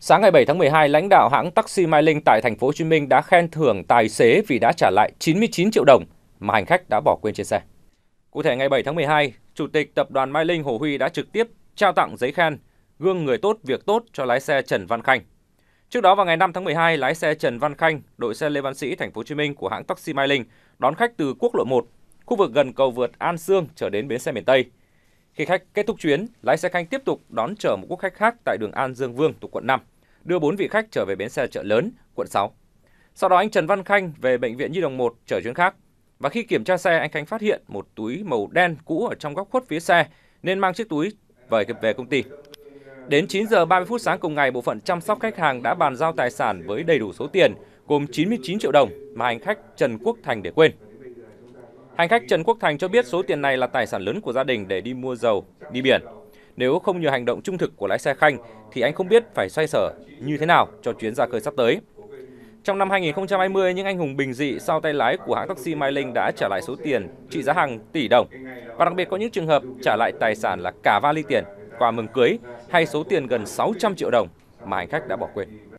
Sáng ngày 7 tháng 12, lãnh đạo hãng taxi Mai Linh tại thành phố Hồ Chí Minh đã khen thưởng tài xế vì đã trả lại 99 triệu đồng mà hành khách đã bỏ quên trên xe. Cụ thể ngày 7 tháng 12, Chủ tịch Tập đoàn Mai Linh Hồ Huy đã trực tiếp trao tặng giấy khen gương người tốt việc tốt cho lái xe Trần Văn Khanh. Trước đó vào ngày 5 tháng 12, lái xe Trần Văn Khanh, đội xe Lê Văn Sĩ, thành phố Hồ Chí Minh của hãng taxi Mai Linh đón khách từ quốc lộ 1, khu vực gần cầu vượt An Sương trở đến bến xe miền Tây. Khi khách kết thúc chuyến, lái xe Khanh tiếp tục đón chở một quốc khách khác tại đường An Dương Vương thuộc quận 5, đưa 4 vị khách trở về bến xe chợ lớn, quận 6. Sau đó anh Trần Văn Khanh về bệnh viện Nhi đồng 1 chở chuyến khác. Và khi kiểm tra xe, anh Khanh phát hiện một túi màu đen cũ ở trong góc khuất phía xe nên mang chiếc túi về về công ty. Đến 9 giờ 30 phút sáng cùng ngày, bộ phận chăm sóc khách hàng đã bàn giao tài sản với đầy đủ số tiền gồm 99 triệu đồng mà hành khách Trần Quốc Thành để quên. Hành khách Trần Quốc Thành cho biết số tiền này là tài sản lớn của gia đình để đi mua dầu, đi biển. Nếu không nhờ hành động trung thực của lái xe Khanh thì anh không biết phải xoay sở như thế nào cho chuyến ra khơi sắp tới. Trong năm 2020, những anh hùng bình dị sau tay lái của hãng taxi Mai Linh đã trả lại số tiền trị giá hàng tỷ đồng. Và đặc biệt có những trường hợp trả lại tài sản là cả vali tiền, quà mừng cưới hay số tiền gần 600 triệu đồng mà hành khách đã bỏ quên.